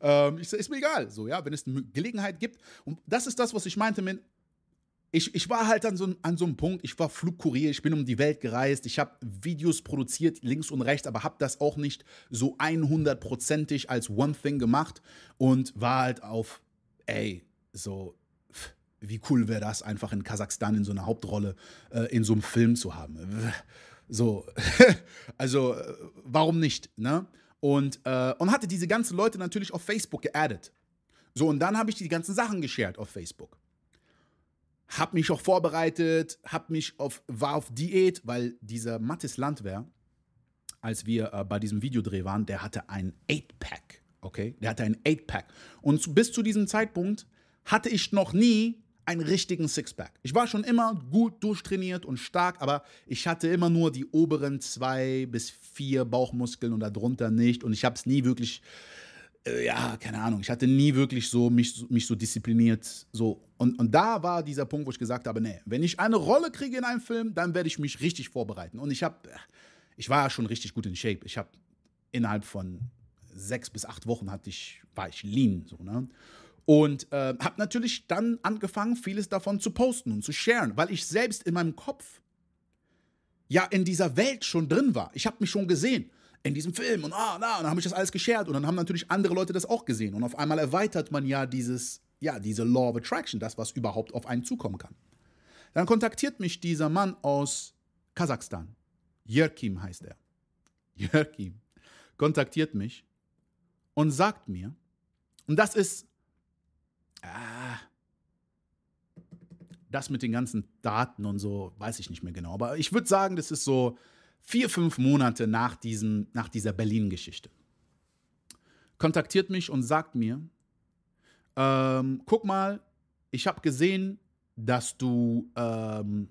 Ähm, ich so, ist mir egal, so ja, wenn es eine Gelegenheit gibt. Und das ist das, was ich meinte mit, ich, ich war halt an so, an so einem Punkt, ich war Flugkurier, ich bin um die Welt gereist, ich habe Videos produziert, links und rechts, aber habe das auch nicht so 100%ig als One Thing gemacht und war halt auf, ey, so, wie cool wäre das, einfach in Kasachstan in so einer Hauptrolle äh, in so einem Film zu haben. So, *laughs* also äh, warum nicht, ne? Und, äh, und hatte diese ganzen Leute natürlich auf Facebook geaddet. So, und dann habe ich die ganzen Sachen geshared auf Facebook. Hab mich auch vorbereitet, hab mich auf, war auf Diät, weil dieser Mattis Landwehr, als wir äh, bei diesem Videodreh waren, der hatte ein 8-Pack, okay? Der hatte ein 8-Pack. Und bis zu diesem Zeitpunkt hatte ich noch nie einen richtigen Sixpack. Ich war schon immer gut durchtrainiert und stark, aber ich hatte immer nur die oberen zwei bis vier Bauchmuskeln und darunter nicht. Und ich habe es nie wirklich, äh, ja, keine Ahnung, ich hatte nie wirklich so mich, mich so diszipliniert. So. Und, und da war dieser Punkt, wo ich gesagt habe, nee, wenn ich eine Rolle kriege in einem Film, dann werde ich mich richtig vorbereiten. Und ich habe, äh, ich war schon richtig gut in Shape. Ich habe innerhalb von sechs bis acht Wochen hatte ich, war ich lean, so, ne? Und äh, habe natürlich dann angefangen, vieles davon zu posten und zu sharen, weil ich selbst in meinem Kopf ja in dieser Welt schon drin war. Ich habe mich schon gesehen in diesem Film und ah, da, und dann habe ich das alles geshared und dann haben natürlich andere Leute das auch gesehen. Und auf einmal erweitert man ja dieses, ja, diese Law of Attraction, das, was überhaupt auf einen zukommen kann. Dann kontaktiert mich dieser Mann aus Kasachstan. Jörkim heißt er. Jörkim kontaktiert mich und sagt mir, und das ist Ah. das mit den ganzen Daten und so, weiß ich nicht mehr genau. Aber ich würde sagen, das ist so vier, fünf Monate nach, diesem, nach dieser Berlin-Geschichte. Kontaktiert mich und sagt mir, ähm, guck mal, ich habe gesehen, dass du ähm,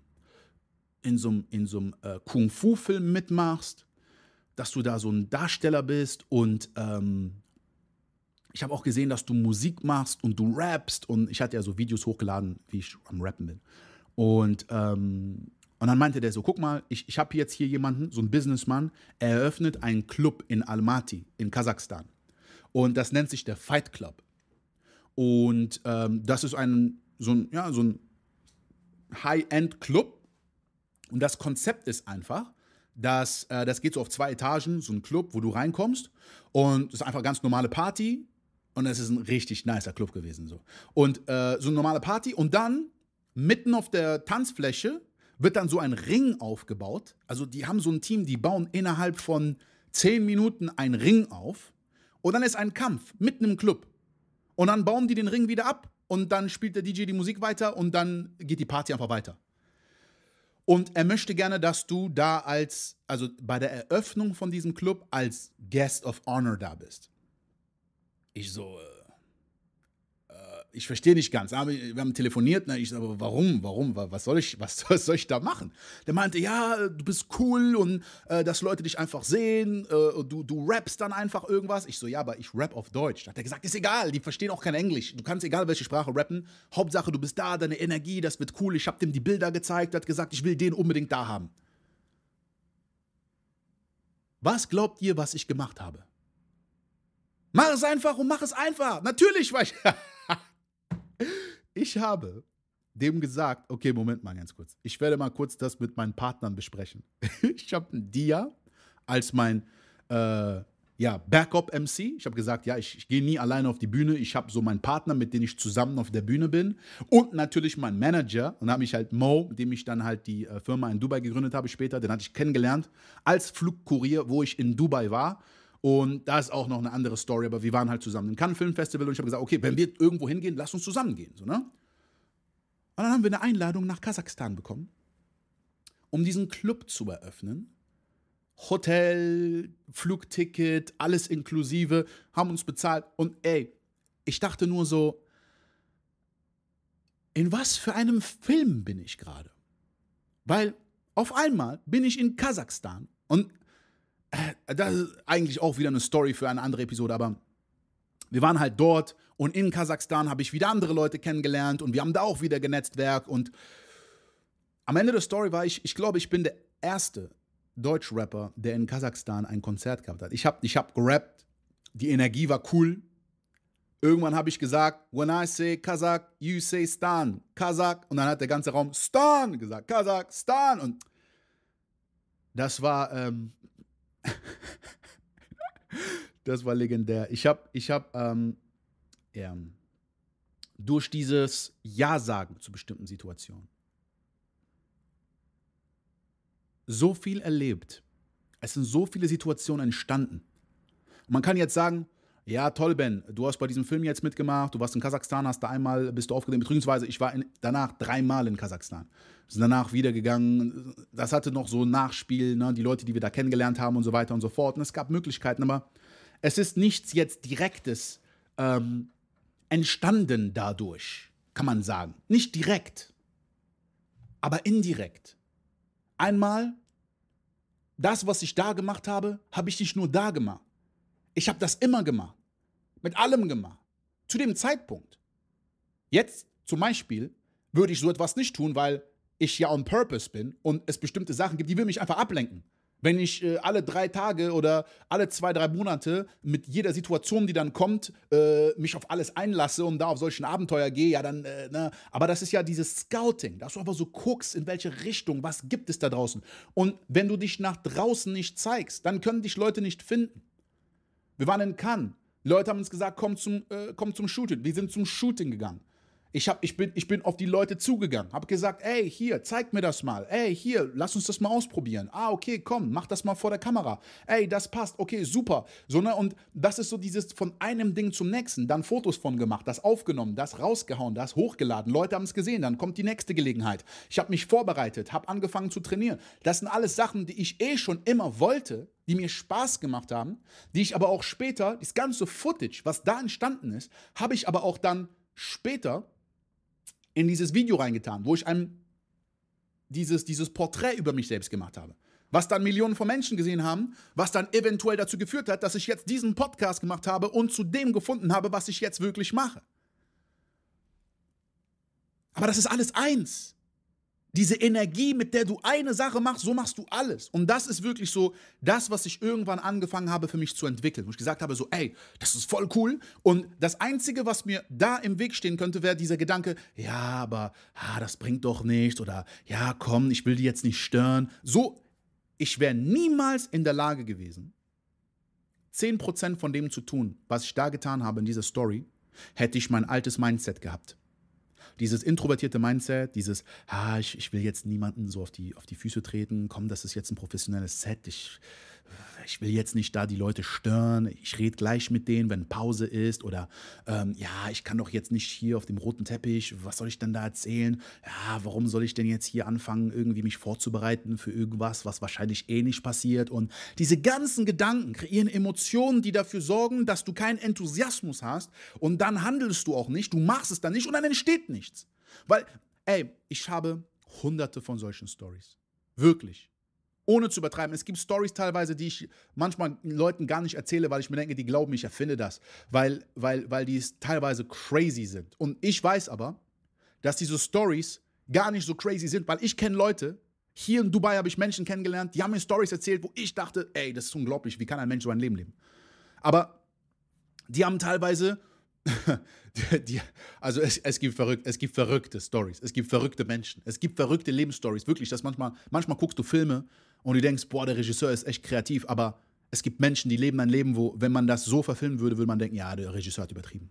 in so einem äh, Kung-Fu-Film mitmachst, dass du da so ein Darsteller bist und ähm, ich habe auch gesehen, dass du Musik machst und du rappst. Und ich hatte ja so Videos hochgeladen, wie ich am Rappen bin. Und, ähm, und dann meinte der so, guck mal, ich, ich habe jetzt hier jemanden, so ein Businessman, er eröffnet einen Club in Almaty, in Kasachstan. Und das nennt sich der Fight Club. Und ähm, das ist ein, so ein, ja, so ein High-End-Club. Und das Konzept ist einfach, dass äh, das geht so auf zwei Etagen, so ein Club, wo du reinkommst. Und es ist einfach ganz normale Party. Und es ist ein richtig nicer Club gewesen. So. Und äh, so eine normale Party. Und dann, mitten auf der Tanzfläche, wird dann so ein Ring aufgebaut. Also die haben so ein Team, die bauen innerhalb von zehn Minuten einen Ring auf. Und dann ist ein Kampf mitten im Club. Und dann bauen die den Ring wieder ab. Und dann spielt der DJ die Musik weiter und dann geht die Party einfach weiter. Und er möchte gerne, dass du da als, also bei der Eröffnung von diesem Club als Guest of Honor da bist. Ich so, äh, äh, ich verstehe nicht ganz. Aber wir haben telefoniert, ne? ich so, aber warum, warum, was soll ich, *laughs* was soll ich da machen? Der meinte, ja, du bist cool und äh, dass Leute dich einfach sehen, äh, du, du rappst dann einfach irgendwas. Ich so, ja, aber ich rap auf Deutsch. Da hat er gesagt, ist egal, die verstehen auch kein Englisch. Du kannst egal welche Sprache rappen. Hauptsache, du bist da, deine Energie, das wird cool. Ich habe dem die Bilder gezeigt, hat gesagt, ich will den unbedingt da haben. Was glaubt ihr, was ich gemacht habe? Mach es einfach und mach es einfach. Natürlich war ich. *laughs* ich habe dem gesagt, okay, Moment mal ganz kurz. Ich werde mal kurz das mit meinen Partnern besprechen. *laughs* ich habe einen Dia als mein äh, ja, Backup-MC. Ich habe gesagt, ja, ich, ich gehe nie alleine auf die Bühne. Ich habe so meinen Partner, mit dem ich zusammen auf der Bühne bin. Und natürlich meinen Manager. Und habe ich halt Mo, mit dem ich dann halt die äh, Firma in Dubai gegründet habe später. Den hatte ich kennengelernt als Flugkurier, wo ich in Dubai war. Und da ist auch noch eine andere Story, aber wir waren halt zusammen im Cannes Film Festival und ich habe gesagt, okay, wenn wir irgendwo hingehen, lass uns zusammen gehen. So, ne? Und dann haben wir eine Einladung nach Kasachstan bekommen, um diesen Club zu eröffnen. Hotel, Flugticket, alles inklusive, haben uns bezahlt. Und ey, ich dachte nur so, in was für einem Film bin ich gerade? Weil auf einmal bin ich in Kasachstan und das ist eigentlich auch wieder eine Story für eine andere Episode, aber wir waren halt dort und in Kasachstan habe ich wieder andere Leute kennengelernt und wir haben da auch wieder genetztwerk und am Ende der Story war ich, ich glaube, ich bin der erste Deutschrapper, der in Kasachstan ein Konzert gehabt hat. Ich habe ich hab gerappt, die Energie war cool. Irgendwann habe ich gesagt, when I say Kasach, you say Stan, Kasach. Und dann hat der ganze Raum Stan gesagt, Kasach, Stan. Und das war, ähm, das war legendär. Ich habe, ich habe, ähm, ja, durch dieses Ja sagen zu bestimmten Situationen so viel erlebt. Es sind so viele Situationen entstanden. Und man kann jetzt sagen, ja, toll, Ben. Du hast bei diesem Film jetzt mitgemacht. Du warst in Kasachstan, hast da einmal, bist du aufgenommen. Beziehungsweise, ich war in, danach dreimal in Kasachstan. Sind danach wiedergegangen. Das hatte noch so ein Nachspiel, ne? die Leute, die wir da kennengelernt haben und so weiter und so fort. Und es gab Möglichkeiten, aber es ist nichts jetzt Direktes ähm, entstanden dadurch, kann man sagen. Nicht direkt, aber indirekt. Einmal, das, was ich da gemacht habe, habe ich nicht nur da gemacht ich habe das immer gemacht. Mit allem gemacht. Zu dem Zeitpunkt. Jetzt zum Beispiel würde ich so etwas nicht tun, weil ich ja on purpose bin und es bestimmte Sachen gibt, die will mich einfach ablenken. Wenn ich äh, alle drei Tage oder alle zwei, drei Monate mit jeder Situation, die dann kommt, äh, mich auf alles einlasse und da auf solchen Abenteuer gehe, ja dann, äh, ne. Aber das ist ja dieses Scouting, dass du einfach so guckst, in welche Richtung, was gibt es da draußen. Und wenn du dich nach draußen nicht zeigst, dann können dich Leute nicht finden. Wir waren in Cannes. Leute haben uns gesagt, komm zum, äh, komm zum Shooting. Wir sind zum Shooting gegangen. Ich, hab, ich, bin, ich bin auf die Leute zugegangen, habe gesagt, ey, hier, zeig mir das mal. Ey, hier, lass uns das mal ausprobieren. Ah, okay, komm, mach das mal vor der Kamera. Ey, das passt, okay, super. So, ne, und das ist so dieses von einem Ding zum nächsten, dann Fotos von gemacht, das aufgenommen, das rausgehauen, das hochgeladen. Leute haben es gesehen, dann kommt die nächste Gelegenheit. Ich habe mich vorbereitet, habe angefangen zu trainieren. Das sind alles Sachen, die ich eh schon immer wollte, die mir Spaß gemacht haben, die ich aber auch später, das ganze Footage, was da entstanden ist, habe ich aber auch dann später in dieses Video reingetan, wo ich einem dieses, dieses Porträt über mich selbst gemacht habe. Was dann Millionen von Menschen gesehen haben, was dann eventuell dazu geführt hat, dass ich jetzt diesen Podcast gemacht habe und zu dem gefunden habe, was ich jetzt wirklich mache. Aber das ist alles eins diese Energie, mit der du eine Sache machst, so machst du alles. Und das ist wirklich so das, was ich irgendwann angefangen habe für mich zu entwickeln. Wo ich gesagt habe, so, ey, das ist voll cool. Und das Einzige, was mir da im Weg stehen könnte, wäre dieser Gedanke, ja, aber ah, das bringt doch nichts. Oder ja, komm, ich will die jetzt nicht stören. So, ich wäre niemals in der Lage gewesen, 10% von dem zu tun, was ich da getan habe in dieser Story, hätte ich mein altes Mindset gehabt dieses introvertierte Mindset, dieses, ah, ich, ich will jetzt niemanden so auf die, auf die Füße treten, komm, das ist jetzt ein professionelles Set, ich ich will jetzt nicht da die Leute stören, ich rede gleich mit denen, wenn Pause ist oder ähm, ja, ich kann doch jetzt nicht hier auf dem roten Teppich, was soll ich denn da erzählen? Ja, warum soll ich denn jetzt hier anfangen, irgendwie mich vorzubereiten für irgendwas, was wahrscheinlich eh nicht passiert? Und diese ganzen Gedanken kreieren Emotionen, die dafür sorgen, dass du keinen Enthusiasmus hast und dann handelst du auch nicht, du machst es dann nicht und dann entsteht nichts. Weil, ey, ich habe hunderte von solchen Stories. Wirklich ohne zu übertreiben. Es gibt Stories teilweise, die ich manchmal Leuten gar nicht erzähle, weil ich mir denke, die glauben, ich erfinde das, weil, weil, weil die teilweise crazy sind. Und ich weiß aber, dass diese Stories gar nicht so crazy sind, weil ich kenne Leute, hier in Dubai habe ich Menschen kennengelernt, die haben mir Stories erzählt, wo ich dachte, ey, das ist unglaublich, wie kann ein Mensch so ein Leben leben? Aber die haben teilweise *laughs* die, die, also es, es, gibt verrück, es gibt verrückte Stories, es gibt verrückte Menschen, es gibt verrückte Lebensstories, wirklich, dass manchmal, manchmal guckst du Filme und du denkst, boah, der Regisseur ist echt kreativ, aber es gibt Menschen, die leben ein Leben, wo, wenn man das so verfilmen würde, würde man denken, ja, der Regisseur hat übertrieben.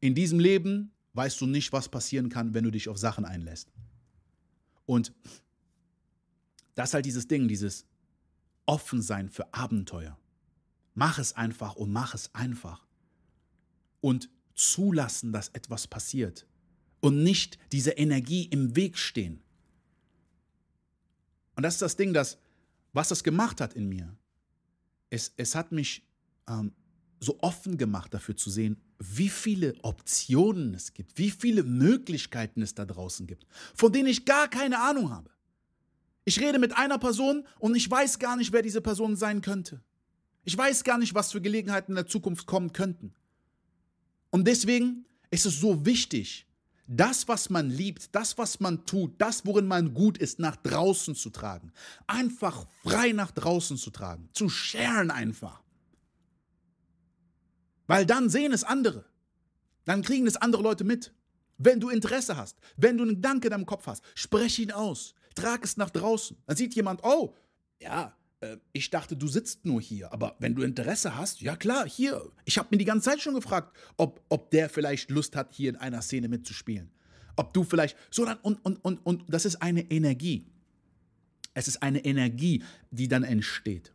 In diesem Leben weißt du nicht, was passieren kann, wenn du dich auf Sachen einlässt. Und das ist halt dieses Ding, dieses Offensein für Abenteuer. Mach es einfach und mach es einfach. Und zulassen, dass etwas passiert. Und nicht diese Energie im Weg stehen. Und das ist das Ding, das, was das gemacht hat in mir. Es, es hat mich ähm, so offen gemacht dafür zu sehen, wie viele Optionen es gibt, wie viele Möglichkeiten es da draußen gibt, von denen ich gar keine Ahnung habe. Ich rede mit einer Person und ich weiß gar nicht, wer diese Person sein könnte. Ich weiß gar nicht, was für Gelegenheiten in der Zukunft kommen könnten. Und deswegen ist es so wichtig, das, was man liebt, das, was man tut, das, worin man gut ist, nach draußen zu tragen. Einfach frei nach draußen zu tragen, zu sharen einfach. Weil dann sehen es andere. Dann kriegen es andere Leute mit. Wenn du Interesse hast, wenn du einen Gedanke in deinem Kopf hast, spreche ihn aus, trag es nach draußen. Dann sieht jemand, oh, ja, äh, ich dachte, du sitzt nur hier. Aber wenn du Interesse hast, ja klar, hier. Ich habe mir die ganze Zeit schon gefragt, ob, ob der vielleicht Lust hat, hier in einer Szene mitzuspielen. Ob du vielleicht, sondern, und, und, und, und das ist eine Energie. Es ist eine Energie, die dann entsteht.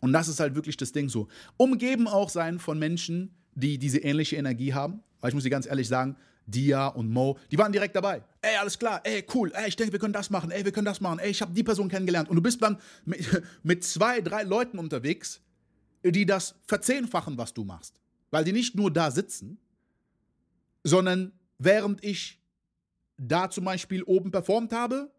Und das ist halt wirklich das Ding so. Umgeben auch sein von Menschen, die diese ähnliche Energie haben. Weil ich muss dir ganz ehrlich sagen, Dia und Mo, die waren direkt dabei. Ey, alles klar, ey, cool, ey, ich denke, wir können das machen, ey, wir können das machen, ey, ich habe die Person kennengelernt. Und du bist dann mit, *laughs* mit zwei, drei Leuten unterwegs, die das verzehnfachen, was du machst. Weil die nicht nur da sitzen, sondern während ich da zum Beispiel oben performt habe,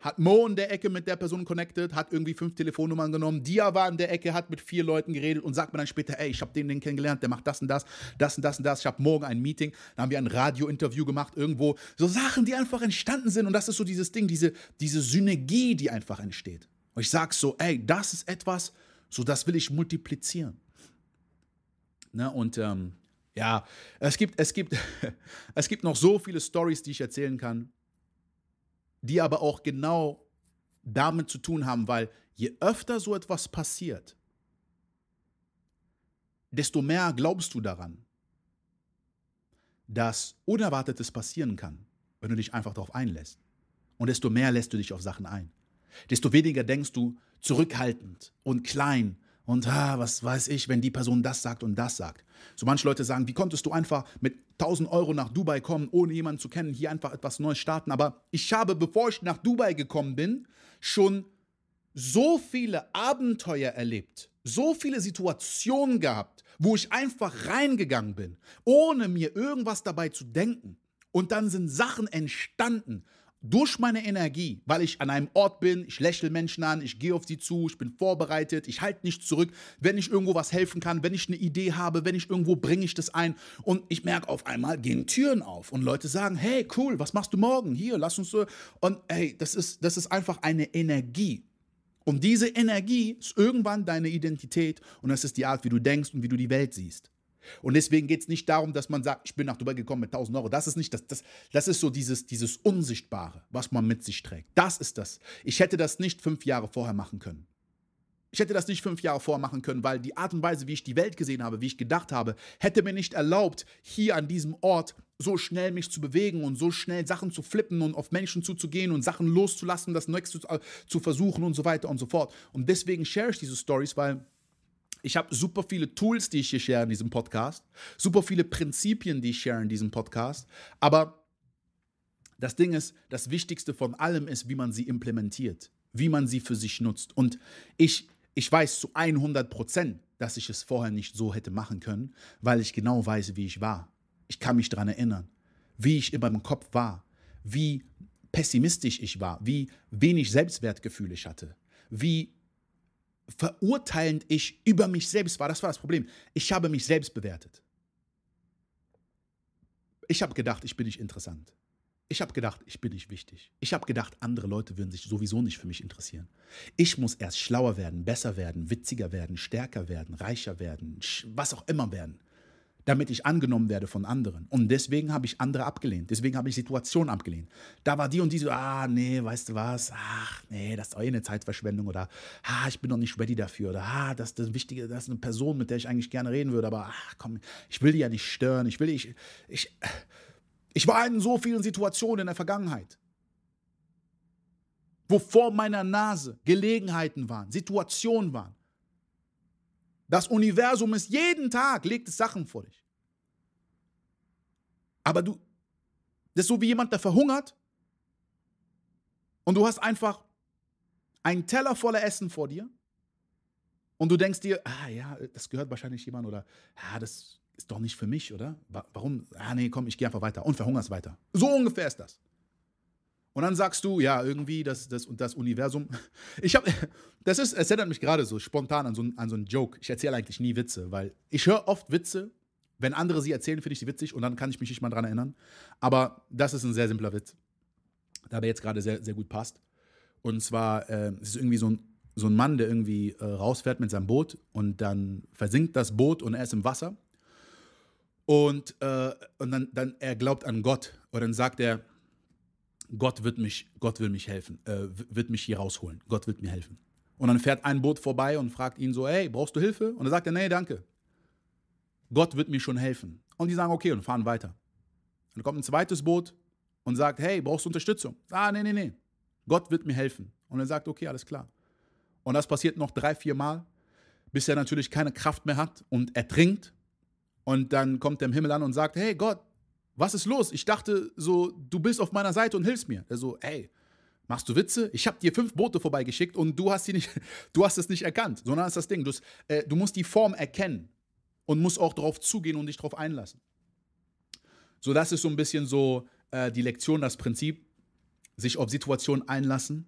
hat Mo in der Ecke mit der Person connected, hat irgendwie fünf Telefonnummern genommen, Dia war in der Ecke, hat mit vier Leuten geredet und sagt mir dann später, ey, ich habe den, den kennengelernt, der macht das und das, das und das und das, ich habe morgen ein Meeting, dann haben wir ein Radiointerview gemacht irgendwo, so Sachen, die einfach entstanden sind und das ist so dieses Ding, diese, diese Synergie, die einfach entsteht. Und ich sag so, ey, das ist etwas, so das will ich multiplizieren. Ne, und ähm, ja, es gibt, es gibt, *laughs* es gibt noch so viele Stories, die ich erzählen kann die aber auch genau damit zu tun haben, weil je öfter so etwas passiert, desto mehr glaubst du daran, dass Unerwartetes passieren kann, wenn du dich einfach darauf einlässt. Und desto mehr lässt du dich auf Sachen ein. Desto weniger denkst du zurückhaltend und klein und ah, was weiß ich, wenn die Person das sagt und das sagt. So manche Leute sagen, wie konntest du einfach mit 1000 Euro nach Dubai kommen, ohne jemanden zu kennen, hier einfach etwas Neues starten. Aber ich habe, bevor ich nach Dubai gekommen bin, schon so viele Abenteuer erlebt, so viele Situationen gehabt, wo ich einfach reingegangen bin, ohne mir irgendwas dabei zu denken. Und dann sind Sachen entstanden, durch meine Energie, weil ich an einem Ort bin, ich lächle Menschen an, ich gehe auf sie zu, ich bin vorbereitet, ich halte nicht zurück, wenn ich irgendwo was helfen kann, wenn ich eine Idee habe, wenn ich irgendwo bringe ich das ein und ich merke auf einmal gehen Türen auf und Leute sagen, hey cool, was machst du morgen? Hier, lass uns so und hey, das ist das ist einfach eine Energie. Und diese Energie ist irgendwann deine Identität und das ist die Art, wie du denkst und wie du die Welt siehst. Und deswegen geht es nicht darum, dass man sagt, ich bin nach Dubai gekommen mit 1000 Euro. Das ist nicht das, das, das ist so dieses, dieses Unsichtbare, was man mit sich trägt. Das ist das. Ich hätte das nicht fünf Jahre vorher machen können. Ich hätte das nicht fünf Jahre vorher machen können, weil die Art und Weise, wie ich die Welt gesehen habe, wie ich gedacht habe, hätte mir nicht erlaubt, hier an diesem Ort so schnell mich zu bewegen und so schnell Sachen zu flippen und auf Menschen zuzugehen und Sachen loszulassen, das Nächste zu, äh, zu versuchen und so weiter und so fort. Und deswegen share ich diese Stories, weil ich habe super viele Tools, die ich hier share in diesem Podcast, super viele Prinzipien, die ich share in diesem Podcast, aber das Ding ist, das Wichtigste von allem ist, wie man sie implementiert, wie man sie für sich nutzt. Und ich, ich weiß zu 100 Prozent, dass ich es vorher nicht so hätte machen können, weil ich genau weiß, wie ich war. Ich kann mich daran erinnern, wie ich in meinem Kopf war, wie pessimistisch ich war, wie wenig Selbstwertgefühl ich hatte, wie verurteilend ich über mich selbst war. Das war das Problem. Ich habe mich selbst bewertet. Ich habe gedacht, ich bin nicht interessant. Ich habe gedacht, ich bin nicht wichtig. Ich habe gedacht, andere Leute würden sich sowieso nicht für mich interessieren. Ich muss erst schlauer werden, besser werden, witziger werden, stärker werden, reicher werden, was auch immer werden damit ich angenommen werde von anderen. Und deswegen habe ich andere abgelehnt. Deswegen habe ich Situationen abgelehnt. Da war die und die so, ah, nee, weißt du was, ach, nee, das ist doch eh eine Zeitverschwendung oder, ah, ich bin noch nicht ready dafür oder, ah, das ist das Wichtige, das ist eine Person, mit der ich eigentlich gerne reden würde, aber, ach, komm, ich will die ja nicht stören, ich will, ich, ich, ich war in so vielen Situationen in der Vergangenheit wo vor meiner Nase Gelegenheiten waren, Situationen waren, das Universum ist jeden Tag, legt es Sachen vor dich. Aber du, das ist so wie jemand, der verhungert und du hast einfach einen Teller voller Essen vor dir und du denkst dir, ah ja, das gehört wahrscheinlich jemand oder ah, das ist doch nicht für mich, oder? Warum? Ah nee, komm, ich gehe einfach weiter und verhungerst weiter. So ungefähr ist das. Und dann sagst du, ja, irgendwie das, das das Universum. *laughs* Ich habe, *laughs* das ist, es erinnert mich gerade so spontan an so, an so einen Joke. Ich erzähle eigentlich nie Witze, weil ich höre oft Witze, wenn andere sie erzählen, finde ich sie witzig und dann kann ich mich nicht mal dran erinnern. Aber das ist ein sehr simpler Witz, der aber jetzt gerade sehr, sehr gut passt. Und zwar äh, es ist irgendwie so ein, so ein Mann, der irgendwie äh, rausfährt mit seinem Boot und dann versinkt das Boot und er ist im Wasser. Und, äh, und dann, dann er glaubt an Gott. Und dann sagt er, Gott wird mich, Gott will mich helfen, äh, wird mich hier rausholen. Gott wird mir helfen. Und dann fährt ein Boot vorbei und fragt ihn so, hey, brauchst du Hilfe? Und dann sagt er, nee, danke. Gott wird mir schon helfen. Und die sagen, okay, und fahren weiter. Dann kommt ein zweites Boot und sagt, hey, brauchst du Unterstützung? Ah, nee, nee, nee. Gott wird mir helfen. Und er sagt, okay, alles klar. Und das passiert noch drei, vier Mal, bis er natürlich keine Kraft mehr hat und ertrinkt. Und dann kommt er im Himmel an und sagt, hey Gott, was ist los? Ich dachte so, du bist auf meiner Seite und hilfst mir. Er so, ey, machst du Witze? Ich habe dir fünf Boote vorbeigeschickt und du hast sie nicht, *laughs* du hast es nicht erkannt. Sondern nah ist das Ding. Du, äh, du musst die Form erkennen und musst auch darauf zugehen und dich darauf einlassen. So, das ist so ein bisschen so äh, die Lektion, das Prinzip, sich auf Situationen einlassen,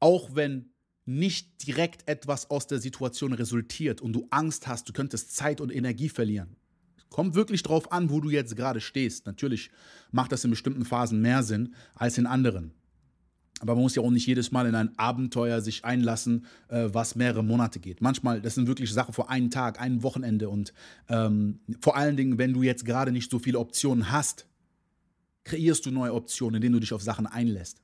auch wenn nicht direkt etwas aus der Situation resultiert und du Angst hast, du könntest Zeit und Energie verlieren Kommt wirklich drauf an, wo du jetzt gerade stehst. Natürlich macht das in bestimmten Phasen mehr Sinn als in anderen. Aber man muss ja auch nicht jedes Mal in ein Abenteuer sich einlassen, äh, was mehrere Monate geht. Manchmal, das sind wirklich Sachen vor einem Tag, einem Wochenende und ähm, vor allen Dingen, wenn du jetzt gerade nicht so viele Optionen hast, kreierst du neue Optionen, indem du dich auf Sachen einlässt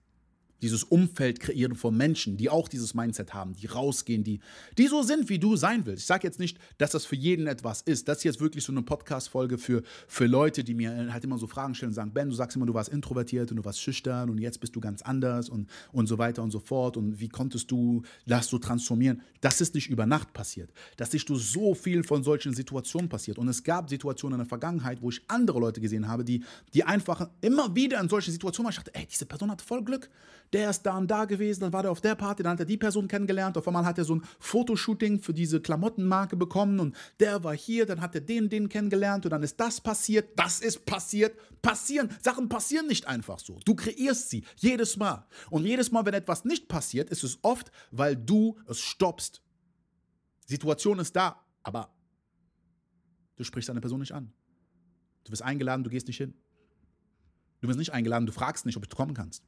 dieses Umfeld kreieren von Menschen, die auch dieses Mindset haben, die rausgehen, die, die so sind, wie du sein willst. Ich sage jetzt nicht, dass das für jeden etwas ist. Das hier ist wirklich so eine Podcast-Folge für, für Leute, die mir halt immer so Fragen stellen und sagen, Ben, du sagst immer, du warst introvertiert und du warst schüchtern und jetzt bist du ganz anders und, und so weiter und so fort und wie konntest du das so transformieren? Das ist nicht über Nacht passiert. Das ist durch so viel von solchen Situationen passiert. Und es gab Situationen in der Vergangenheit, wo ich andere Leute gesehen habe, die, die einfach immer wieder in solche Situationen waren. Ich dachte, ey, diese Person hat voll Glück der ist da und da gewesen, dann war der auf der Party, dann hat er die Person kennengelernt, auf einmal hat er so ein Fotoshooting für diese Klamottenmarke bekommen und der war hier, dann hat er den, den kennengelernt und dann ist das passiert, das ist passiert, passieren, Sachen passieren nicht einfach so. Du kreierst sie jedes Mal und jedes Mal, wenn etwas nicht passiert, ist es oft, weil du es stoppst. Situation ist da, aber du sprichst eine Person nicht an. Du wirst eingeladen, du gehst nicht hin. Du wirst nicht eingeladen, du fragst nicht, ob du kommen kannst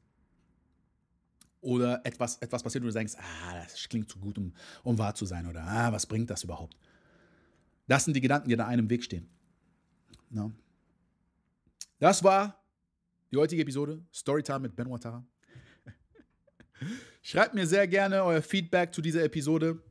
oder etwas, etwas passiert und du denkst, ah, das klingt zu gut, um, um wahr zu sein oder ah, was bringt das überhaupt? Das sind die Gedanken, die da einem Weg stehen. No. Das war die heutige Episode Storytime mit Ben Watara. *laughs* Schreibt mir sehr gerne euer Feedback zu dieser Episode.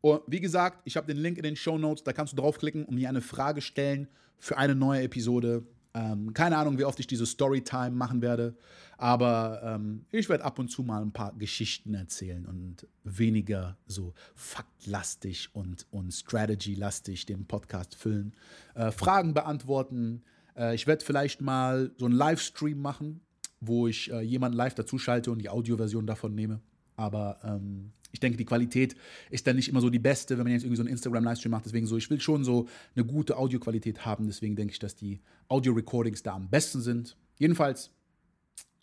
Und wie gesagt, ich habe den Link in den Show Notes, da kannst du draufklicken und mir eine Frage stellen für eine neue Episode. Ähm, keine Ahnung, wie oft ich diese Storytime machen werde, aber ähm, ich werde ab und zu mal ein paar Geschichten erzählen und weniger so faktlastig und, und strategy-lastig den Podcast füllen. Äh, Fragen beantworten. Äh, ich werde vielleicht mal so einen Livestream machen, wo ich äh, jemanden live dazu schalte und die Audioversion davon nehme. Aber ähm, ich denke, die Qualität ist dann nicht immer so die beste, wenn man jetzt irgendwie so einen Instagram-Livestream macht. Deswegen so, ich will schon so eine gute Audioqualität haben. Deswegen denke ich, dass die Audio-Recordings da am besten sind. Jedenfalls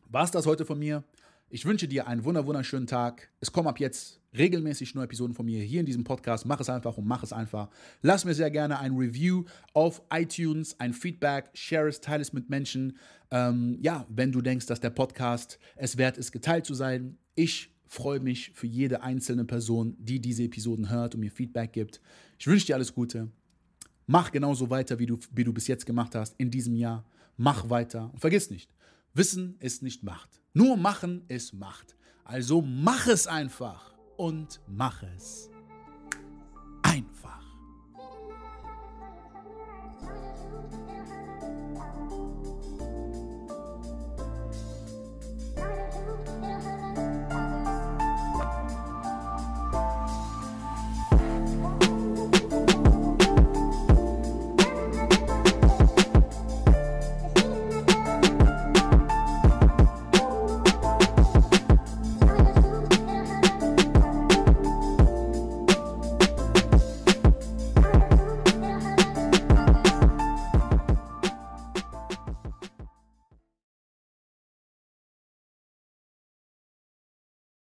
war es das heute von mir. Ich wünsche dir einen wunder wunderschönen Tag. Es kommen ab jetzt regelmäßig neue Episoden von mir hier in diesem Podcast. Mach es einfach und mach es einfach. Lass mir sehr gerne ein Review auf iTunes, ein Feedback, share es, teile es mit Menschen. Ähm, ja, wenn du denkst, dass der Podcast es wert ist, geteilt zu sein. Ich Freue mich für jede einzelne Person, die diese Episoden hört und mir Feedback gibt. Ich wünsche dir alles Gute. Mach genauso weiter, wie du, wie du bis jetzt gemacht hast in diesem Jahr. Mach weiter. Und vergiss nicht, Wissen ist nicht Macht. Nur machen ist Macht. Also mach es einfach und mach es.